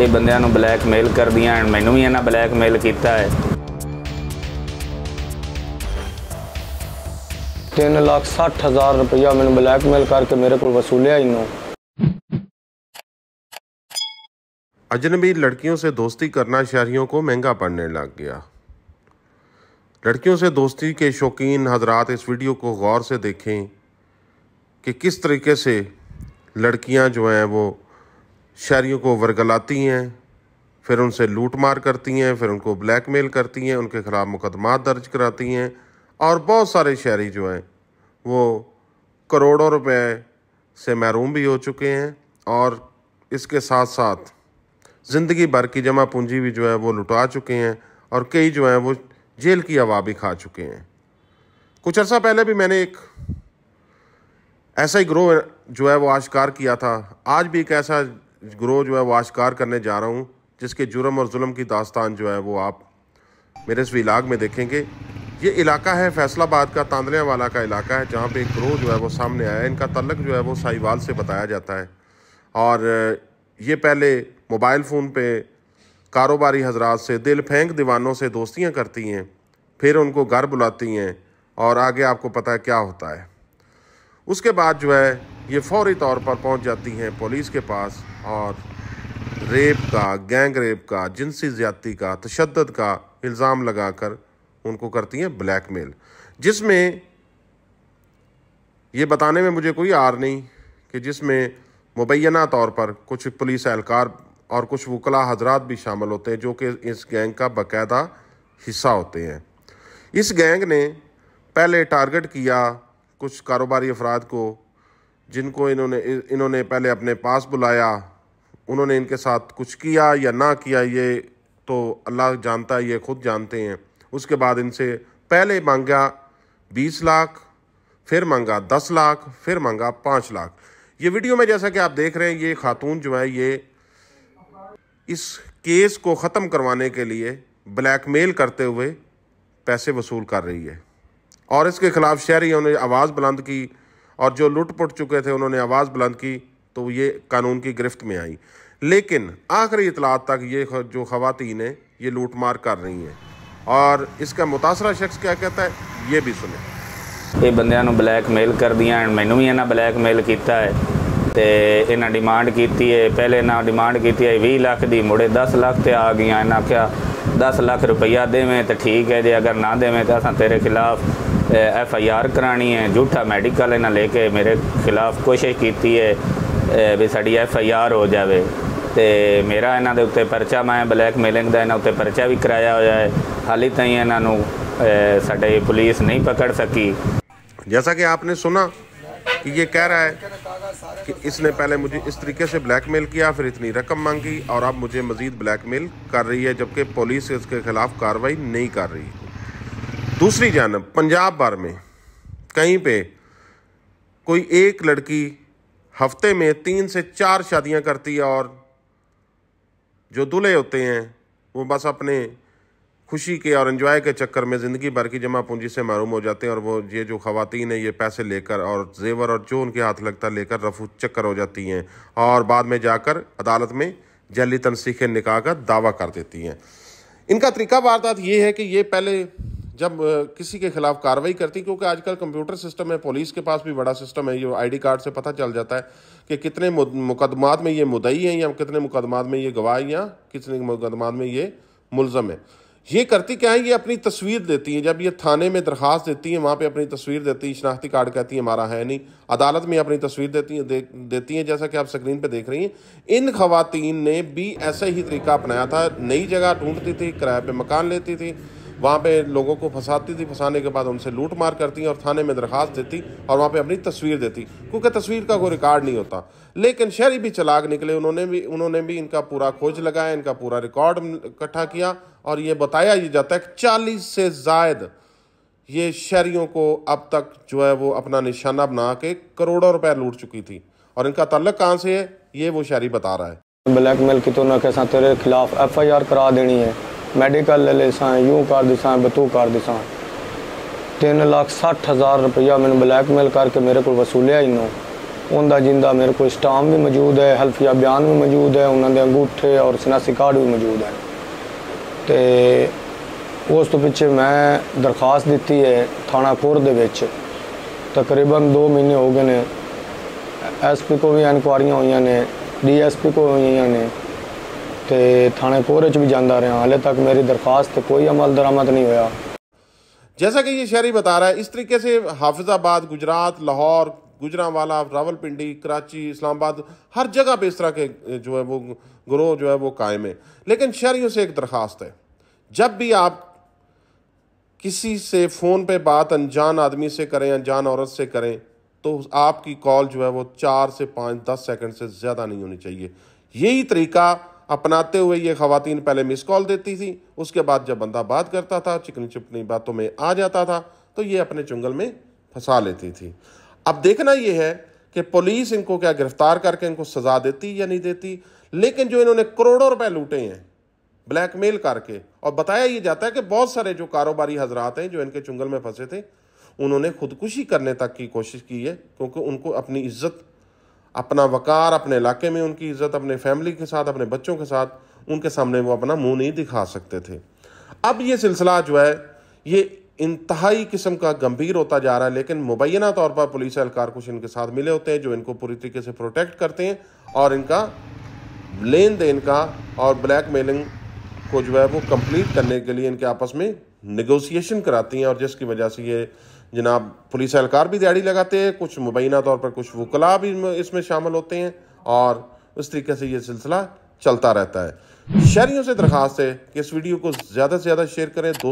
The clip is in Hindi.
ਇਹ ਬੰਦਿਆਂ ਨੂੰ ਬਲੈਕਮੇਲ ਕਰਦੀਆਂ ਐਂਡ ਮੈਨੂੰ ਵੀ ਇਹਨਾਂ ਬਲੈਕਮੇਲ ਕੀਤਾ ਹੈ 3 ਲੱਖ 60 ਹਜ਼ਾਰ ਰੁਪਇਆ ਮੈਨੂੰ ਬਲੈਕਮੇਲ ਕਰਕੇ ਮੇਰੇ ਕੋਲ ਵਸੂਲਿਆ ਇਹਨੂੰ अजनबी लड़कियों से दोस्ती करना शहरियों को महंगा पड़ने लग गया लड़कियों से दोस्ती के शौकीन हजरात इस वीडियो को गौर से देखें कि किस तरीके से लड़कियां जो हैं वो शहरीों को वर्गलाती हैं फिर उनसे लूट मार करती हैं फिर उनको ब्लैकमेल करती हैं उनके ख़िलाफ़ मुकदमा दर्ज कराती हैं और बहुत सारे शहरी जो हैं वो करोड़ों रुपए से महरूम भी हो चुके हैं और इसके साथ साथ ज़िंदगी भर की जमा पूंजी भी जो है वो लुटा चुके हैं और कई जो हैं वो जेल की हवा भी खा चुके हैं कुछ अर्सा पहले भी मैंने एक ऐसा ही ग्रोह जो है वो आश्कार किया था आज भी एक ऐसा ग्रोह जो है वो आश्कार करने जा रहा हूँ जिसके जुर्म और जुल्म की दास्तान जो है वो आप मेरे इस विलाग में देखेंगे ये इलाका है फैसलाबाद का तांदलिया वाला का इलाका है जहाँ पे एक ग्रोह जो है वो सामने आया है इनका तल्लक जो है वो साहिवाल से बताया जाता है और ये पहले मोबाइल फ़ोन पे कारोबारी हजरात से दिल फेंक दीवानों से दोस्तियाँ करती हैं फिर उनको घर बुलाती हैं और आगे आपको पता है क्या होता है उसके बाद जो है ये फौरी तौर पर पहुँच जाती हैं पुलिस के पास और रेप का गैंग रेप का जिनसी ज्यादती का तशद का इल्ज़ाम लगाकर उनको करती हैं ब्लैक मेल जिसमें ये बताने में मुझे कोई आर नहीं कि जिसमें मुबैना तौर पर कुछ पुलिस एहलकार और कुछ वकला हजरात भी शामिल होते हैं जो कि इस गैंग का बाकायदा हिस्सा होते हैं इस गैंग ने पहले टारगेट किया कुछ कारोबारी अफराद को जिनको इन्होंने इन्होंने पहले अपने पास बुलाया उन्होंने इनके साथ कुछ किया या ना किया ये तो अल्लाह जानता है ये खुद जानते हैं उसके बाद इनसे पहले मांगा बीस लाख फिर मांगा दस लाख फिर मांगा पाँच लाख ये वीडियो में जैसा कि आप देख रहे हैं ये खातून जो है ये इस केस को ख़त्म करवाने के लिए ब्लैकमेल करते हुए पैसे वसूल कर रही है और इसके ख़िलाफ़ शहरी ने आवाज़ बुलंद की और जो लुट पुट चुके थे उन्होंने आवाज़ बुलंद की तो ये कानून की गिरफ्त में आई लेकिन आखिरी इतलात तक ये जो खातन हैं ये लूटमार कर रही हैं और इसका मुतासर शख्स क्या कहता है ये भी सुने ये बंद ब्लैकमेल कर दिया मैनू भी इन्हें ब्लैकमेल किया है तो इन्ह डिमांड की है पहले इन्ह डिमांड की है भी लख की मुड़े दस लाख तो आ गई इन्हें आख्या दस लाख रुपया देवें तो ठीक है जे अगर ना देवें तो असा तेरे खिलाफ एफ आई आर करानी है जूठा मैडिकल इन्हें लेके मेरे खिलाफ कोशिश की है भी साड़ी एफ आई आर हो जाए तो मेरा ਇਹਨਾਂ ਦੇ ਉੱਤੇ ਪਰਚਾ ਮੈਂ ਬਲੈਕ ਮੇਲਿੰਗ ਦਾ ਇਹਨਾਂ ਉੱਤੇ ਪਰਚਾ ਵੀ ਕਰਾਇਆ ਹੋਇਆ ਹੈ ਹਾਲੇ ਤਾਈਂ ਇਹਨਾਂ ਨੂੰ ਸਾਡੇ ਪੁਲਿਸ ਨਹੀਂ जैसा कि आपने सुना कि ये कह रहा है कि इसने पहले मुझे इस तरीके से ब्लैकमेल किया फिर इतनी रकम मांगी और अब मुझे मज़ीद ब्लैकमेल कर रही है जबकि पुलिस इसके ख़िलाफ़ कार्रवाई नहीं कर रही दूसरी जानब पंजाब भर में कहीं पे कोई एक लड़की हफ्ते में तीन से चार शादियां करती है और जो दूल्हे होते हैं वो बस अपने खुशी के और इन्जॉय के चक्कर में ज़िंदगी भर की जमा पूंजी से महरूम हो जाते हैं और वो ये जो ख़वातीन है ये पैसे लेकर और जेवर और जो उनके हाथ लगता लेकर रफू चक्कर हो जाती हैं और बाद में जाकर अदालत में जली तनसीखें निकाह का दावा कर देती हैं इनका तरीका वारदात ये है कि ये पहले जब किसी के खिलाफ कार्रवाई करती क्योंकि आजकल कंप्यूटर सिस्टम है पुलिस के पास भी बड़ा सिस्टम है ये आईडी कार्ड से पता चल जाता है कि कितने मुकदमात में ये मुदई हैं या कितने मुकदमात में ये गवाह या कितने मुकदमात में ये मुलजम है ये करती क्या है ये अपनी तस्वीर देती हैं जब ये थाने में दरख्वास्त देती हैं वहाँ पे अपनी तस्वीर देती हैं शनाख्ती कार्ड कहती है हमारा है नहीं अदालत में अपनी तस्वीर देती हैं दे, देती हैं जैसा कि आप स्क्रीन पे देख रही हैं इन खातन ने भी ऐसा ही तरीका अपनाया था नई जगह ढूंढती थी किराए पर मकान लेती थी वहाँ पे लोगों को फंसाती थी फंसाने के बाद उनसे लूट मार करती और थाने में दरखास्त देती और वहाँ पे अपनी तस्वीर देती क्योंकि तस्वीर का कोई रिकॉर्ड नहीं होता लेकिन शहरी भी चलाक निकले उन्होंने भी उन्होंने भी इनका पूरा खोज लगाया इनका पूरा रिकॉर्ड इकट्ठा किया और ये बताया ये जाता है कि चालीस से जायद ये शहरीों को अब तक जो है वो अपना निशाना बना के करोड़ों रुपये लूट चुकी थी और इनका तल्लक कहाँ से है ये वो शहरी बता रहा है ब्लैकमेल की तो न साथ तेरे खिलाफ एफ आई आर करा देनी है ਮੈਡੀਕਲ ਲੈ लेसा यूं कर दिसा बतू कर दिसा ਤਿੰਨ ਲੱਖ 60 ਹਜ਼ਾਰ ਰੁਪਇਆ ਮੈਨੂੰ ਬਲੈਕਮੇਲ ਕਰਕੇ ਮੇਰੇ ਕੋਲ ਵਸੂਲਿਆ ਇਹਨੂੰ ਉਹਦਾ ਜਿੰਦਾ ਮੇਰੇ ਕੋਲ ਸਟਾਮ ਵੀ ਮੌਜੂਦ ਹੈ ਹਲਫੀਆ ਬਿਆਨ ਵੀ ਮੌਜੂਦ ਹੈ ਉਹਨਾਂ ਦੇ ਅੰਗੂਠੇ ਔਰ ਸਿਨਾਸੀ ਕਾਰਡ ਵੀ ਮੌਜੂਦ ਹੈ ਤੇ ਉਸ ਤੋਂ ਪਿੱਛੇ ਮੈਂ ਦਰਖਾਸਤ ਦਿੱਤੀ ਹੈ ਥਾਣਾ ਕੋਰ ਦੇ ਵਿੱਚ ਤਕਰੀਬਨ 2 ਮਹੀਨੇ ਹੋ ਗਏ ਨੇ ਐਸਪੀ ਕੋ ਵੀ ਇਨਕੁਆਰੀਆਂ ਹੋਈਆਂ ਨੇ ਡੀਐਸਪੀ ਕੋ ਹੋਈਆਂ ਨੇ तो थाने ਕੋਹਰੇ च भी जाता रहा हाले तक मेरी दरखास्त कोई अमल दरामद नहीं हो जैसा कि ये शहरी बता रहा है इस तरीके से हाफिजाबाद गुजरात लाहौर गुजरावाला रावलपिंडी कराची इस्लामाबाद हर जगह पे इस तरह के जो है वो ग्रोह जो है वो कायम है लेकिन शहरीों से एक दरख्वास्त है जब भी आप किसी से फ़ोन पे बात अनजान आदमी से करें अनजान औरत से करें तो आपकी कॉल जो है वो चार से पाँच दस सेकंड से ज़्यादा नहीं होनी चाहिए यही तरीका अपनाते हुए ये खातन पहले मिस कॉल देती थी उसके बाद जब बंदा बात करता था चिकनी चिपनी बातों में आ जाता था तो ये अपने चुंगल में फंसा लेती थी अब देखना यह है कि पुलिस इनको क्या गिरफ्तार करके इनको सज़ा देती या नहीं देती लेकिन जो इन्होंने करोड़ों रुपए लूटे हैं ब्लैकमेल करके और बताया ये जाता है कि बहुत सारे जो कारोबारी हजरात हैं जो इनके चुंगल में फंसे थे उन्होंने खुदकुशी करने तक की कोशिश की है क्योंकि उनको अपनी इज्जत अपना वक़ार अपने इलाके में उनकी इज़्ज़त अपने फैमिली के साथ अपने बच्चों के साथ उनके सामने वो अपना मुंह नहीं दिखा सकते थे अब ये सिलसिला जो है ये इंतहाई किस्म का गंभीर होता जा रहा है लेकिन मुबैना तौर पर पुलिस एहलकार कुछ इनके साथ मिले होते हैं जो इनको पूरी तरीके से प्रोटेक्ट करते हैं और इनका लेन देन का और ब्लैक मेलिंग को जो है वो कंप्लीट करने के लिए इनके आपस में नगोसिएशन कराती हैं और जिसकी वजह से ये जनाब पुलिस एहलकार भी दिहाड़ी लगाते हैं कुछ मुबैना तौर पर कुछ वकला भी इसमें शामिल होते हैं और उस तरीके से ये सिलसिला चलता रहता है शहरीों से दरख्वास्त है कि इस वीडियो को ज़्यादा से ज़्यादा शेयर करें दो